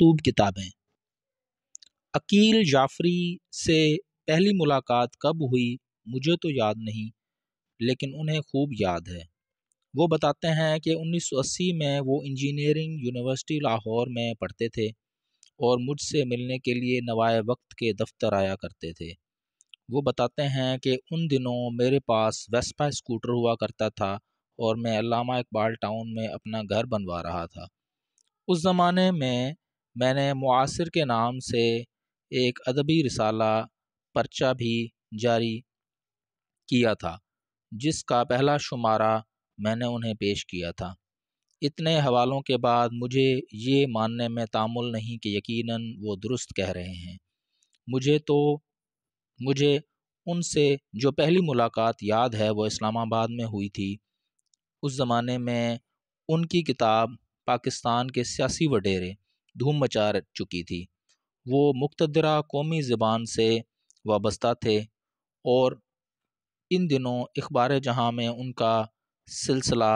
मकतूब किताबें अकील जाफरी से पहली मुलाकात कब हुई मुझे तो याद नहीं लेकिन उन्हें खूब याद है वो बताते हैं कि 1980 में वो इंजीनियरिंग यूनिवर्सिटी लाहौर में पढ़ते थे और मुझसे मिलने के लिए नवाए वक्त के दफ्तर आया करते थे वो बताते हैं कि उन दिनों मेरे पास वेस्पा स्कूटर हुआ करता था और मैं अलामा इकबाल टाउन में अपना घर बनवा रहा था उस ज़माने में मैंने मुआसिर के नाम से एक अदबी रिसाला पर्चा भी जारी किया था जिसका पहला शुमारा मैंने उन्हें पेश किया था इतने हवालों के बाद मुझे ये मानने में तामुल नहीं कि यकीनन वो दुरुस्त कह रहे हैं मुझे तो मुझे उनसे जो पहली मुलाकात याद है वो इस्लामाबाद में हुई थी उस ज़माने में उनकी किताब पाकिस्तान के सियासी वडेरे धूम मचा चुकी थी वो मुख्तरा कौमी ज़बान से वाबस्ता थे और इन दिनों अखबार जहाँ में उनका सिलसिला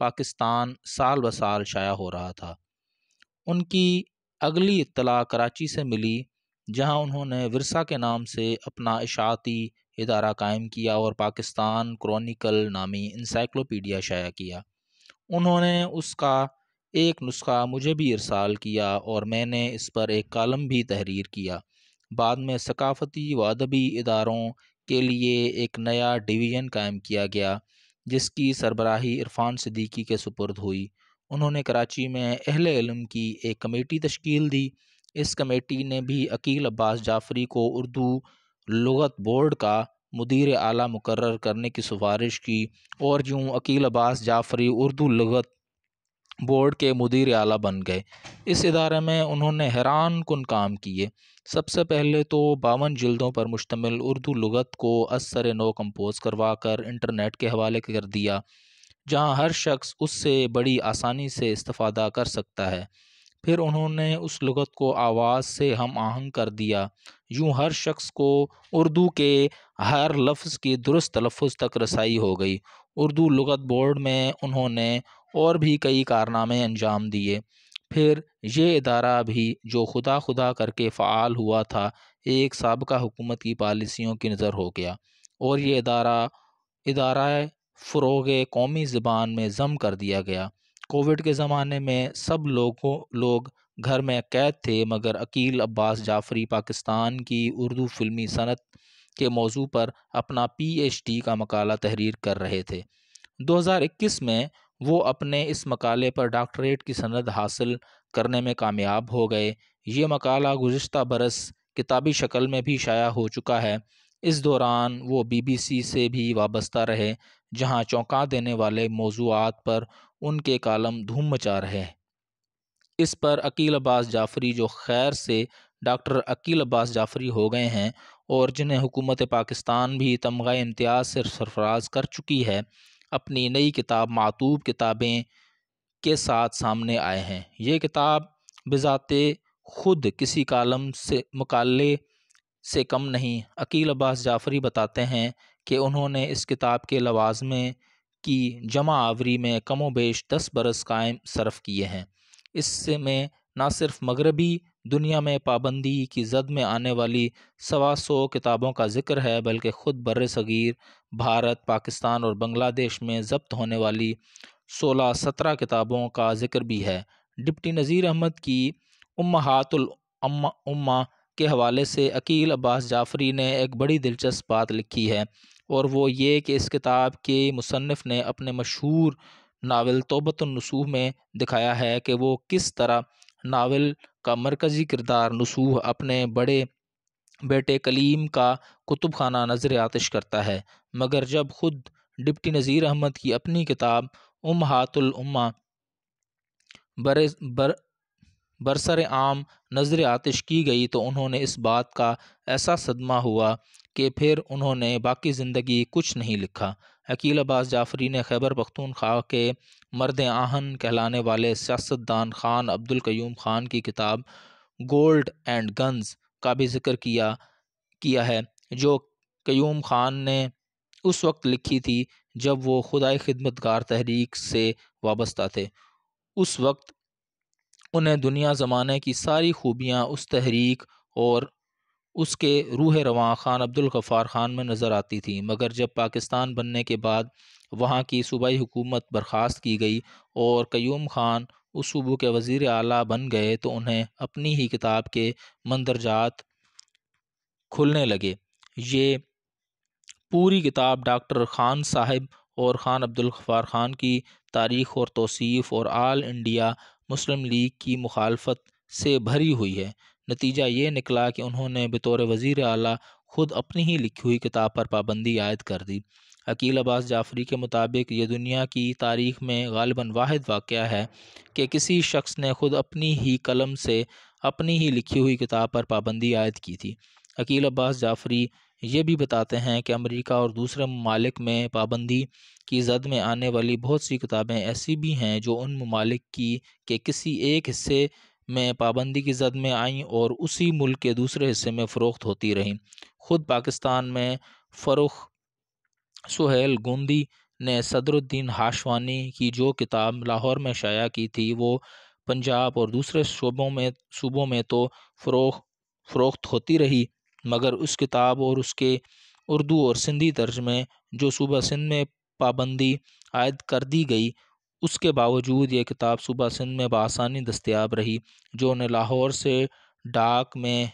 पाकिस्तान साल ब साल शाया हो रहा था उनकी अगली इतला कराची से मिली जहाँ उन्होंने विरसा के नाम से अपना इशाती इदारा कायम किया और पाकिस्तान क्रॉनिकल नामी इंसाइक्लोपीडिया शाया किया उन्होंने उसका एक नुस्खा मुझे भी इरसाल किया और मैंने इस पर एक कॉलम भी तहरीर किया बाद में सकाफ़ती व अदबी इदारों के लिए एक नया डिवीज़न कायम किया गया जिसकी सरबराही इरफान सदीकी के सुपुर्द हुई उन्होंने कराची में अहल इलम की एक कमेटी तश्कील दी इस कमेटी ने भी अकील अब्बास जाफरी को उर्दू लगत बोर्ड का मुदीर आला मुकर करने की सिफारिश की और यूँ अकील अब्बास जाफरी उर्दू लगत बोर्ड के मुदीर आला बन गए इस इदारे में उन्होंने हैरान कन काम किए सबसे पहले तो बावन जल्दों पर मुश्तमिल उर्दू लगत को असर नो कम्पोज़ करवा कर इंटरनेट के हवाले कर दिया जहाँ हर शख्स उससे बड़ी आसानी से इस्तादा कर सकता है फिर उन्होंने उस लगत को आवाज़ से हम आहंग कर दिया यूँ हर शख्स को उर्दू के हर लफ्ज़ की दुरुस्त तलफ़ तक रसाई हो गई उर्दू लगत बोर्ड में उन्होंने और भी कई कारनामे अंजाम दिए फिर ये इदारा भी जो खुदा खुदा करके फ़ाल हुआ था एक सबका हुकूमत की पॉलिसियों की नज़र हो गया और ये इदारा इदारा फ़रोग कौमी ज़बान में जम कर दिया गया कोविड के ज़माने में सब लोगों लोग घर में कैद थे मगर अकील अब्बास जाफरी पाकिस्तान की उर्दू फिल्मी सनत के मौजू पर अपना पीएचडी का मकाला तहरीर कर रहे थे 2021 में वो अपने इस मकाले पर डॉक्टरेट की सनद हासिल करने में कामयाब हो गए ये मकाला गुज्त बरस किताबी शक्ल में भी शाया हो चुका है इस दौरान वो बीबीसी से भी वाबस्ता रहे जहां चौंका देने वाले मौजूद पर उनके कालम धूम मचा रहे इस पर अकील अब्बास जाफरी जो खैर से डॉक्टर अकील अब्बास जाफरी हो गए हैं और जिन्हें हुकूमत पाकिस्तान भी तमगा इम्तियाज़ से सरफराज कर चुकी है अपनी नई किताब मातूब किताबें के साथ सामने आए हैं ये किताब बजाते खुद किसी कालम से मकाले से कम नहीं अकील अब्बास जाफ़री बताते हैं कि उन्होंने इस किताब के लवाजमे की जमा आवरी में कमो बेश दस बरस कायम सरफ़ किए हैं में न सिर्फ मगरबी दुनिया में पाबंदी की जद में आने वाली सवा सौ किताबों का जिक्र है बल्कि ख़ुद बर सग़ीर भारत पाकिस्तान और बंग्लादेश में जब्त होने वाली सोलह सत्रह किताबों का जिक्र भी है डिप्टी नज़ीर अहमद की उम्मातुल उम्मा, उम्मा के हवाले से अकील अब्बास जाफरी ने एक बड़ी दिलचस्प बात लिखी है और वो ये कि इस किताब के मुसनफ़ ने अपने मशहूर नावल तोबतनसूह में दिखाया है कि वो किस तरह नावल का मरकज़ी किरदार नसूह अपने बड़े बेटे कलीम का कुतुब खाना नज़र आतिश करता है मगर जब खुद डिप्टी नज़ीर अहमद की अपनी किताब उम हातुल्मा बर, बर बरसर आम नज़र आतिश की गई तो उन्होंने इस बात का ऐसा सदमा हुआ कि फिर उन्होंने बाकी ज़िंदगी कुछ नहीं लिखा अकील अब्बास जाफरी ने खैबर पख्तूनख्वा के मर्द आहन कहलाने वाले सियासतदान खान अब्दुल क्यूम खान की किताब गोल्ड एंड गन्स का भी जिक्र किया किया है जो क्यूम खान ने उस वक्त लिखी थी जब वो खुदाई खिदमतगार तहरीक से वाबस्ता थे उस वक्त उन्हें दुनिया ज़माने की सारी खूबियाँ उस तहरीक और उसके रूह रवान खान अब्दुल गफ़ार खान में नज़र आती थी मगर जब पाकिस्तान बनने के बाद वहाँ की सूबाई हुकूमत बर्खास्त की गई और क्यूम खान उस सूबे के वज़ी अली बन गए तो उन्हें अपनी ही किताब के मंदरजात खुलने लगे ये पूरी किताब डॉक्टर खान साहब और ख़ान अब्दुलगफ़ार ख़ान की तारीख़ और तोसीफ़ और आल इंडिया मुस्लिम लीग की मुखालफत से भरी हुई है नतीजा ये निकला कि उन्होंने बतौर वज़ी अली ख़ुद अपनी ही लिखी हुई किताब पर पाबंदी आयद कर दी अकील अब्बास जाफरी के मुताबिक ये दुनिया की तारीख में गालबा वाद वाक़ है कि किसी शख्स ने ख़ुद अपनी ही कलम से अपनी ही लिखी हुई किताब पर पाबंदी आयद की थी अकील अब्बास जाफरी ये भी बताते हैं कि अमेरिका और दूसरे ममालिक में पाबंदी की जद में आने वाली बहुत सी किताबें ऐसी भी हैं जो उन ममालिक की के किसी एक हिस्से में पाबंदी की जद में आईं और उसी मुल्क के दूसरे हिस्से में फ़रोख्त होती रहीं ख़ुद पाकिस्तान में फ़रुख सुहेल गोंदी ने सदरुद्दीन हाशवानी की जो किताब लाहौर में शाया की थी वो पंजाब और दूसरे शोबों में सूबों में तो फ़रोख फ़रोख्त होती रही मगर उस किताब और उसके उर्दू और सिंधी तर्ज में जो सूबा सिंध में पाबंदी आयद कर दी गई उसके बावजूद ये किताब सूबा सिंध में बसानी दस्तियाब रही जो उन्हें लाहौर से डाक में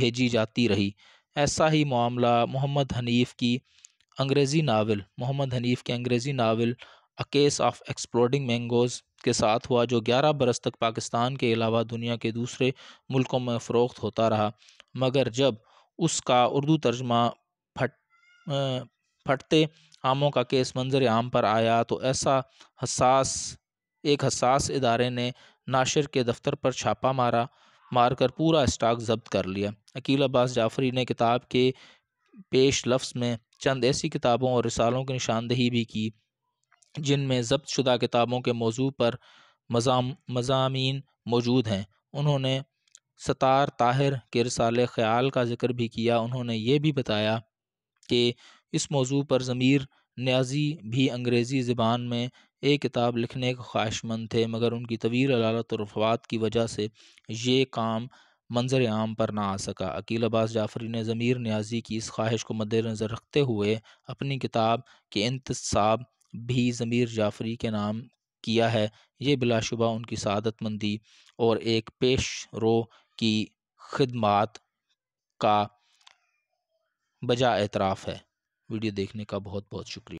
भेजी जाती रही ऐसा ही मामला मोहम्मद हनीफ़ की अंग्रेज़ी नावल मोहम्मद हनीफ़ के अंग्रेज़ी novel a case of exploding mangoes के साथ हुआ जो 11 बरस तक पाकिस्तान के अलावा दुनिया के दूसरे मुल्कों में फ़रोख्त होता रहा मगर जब उसका उर्दू तर्जमा फट आ, फटते आमों का केस मंजर आम पर आया तो ऐसा हसास एक हसास इदारे ने नाशिर के दफ्तर पर छापा मारा मारकर पूरा स्टॉक जब्त कर लिया अकील अब्बास जाफरी ने किताब के पेश लफ्स में चंद ऐसी किताबों और रिसालों की निशानदेही भी की जिनमें जब्त शुदा किताबों के मौजू पर मजाम मजामी मौजूद हैं उन्होंने सतार ताहिर के रसाले ख्याल का जिक्र भी किया उन्होंने ये भी बताया कि इस मौजू पर ज़मीर न्याजी भी अंग्रेज़ी ज़बान में एक किताब लिखने के ख्वाहिशमंद थे मगर उनकी तवील अदालत और वफात की वजह से ये काम मंजर आम पर ना आ सका अकील अब्बास जाफरी ने ज़मीर न्याजी की इस ख्वाहिश को मद्देनज़र रखते हुए अपनी किताब के इंतसाब भी ज़मीर जाफरी के नाम किया है ये बिलाशुबा उनकी सदतमंदी और एक पेश रो की खदमात का बजा एतराफ़ है वीडियो देखने का बहुत बहुत शुक्रिया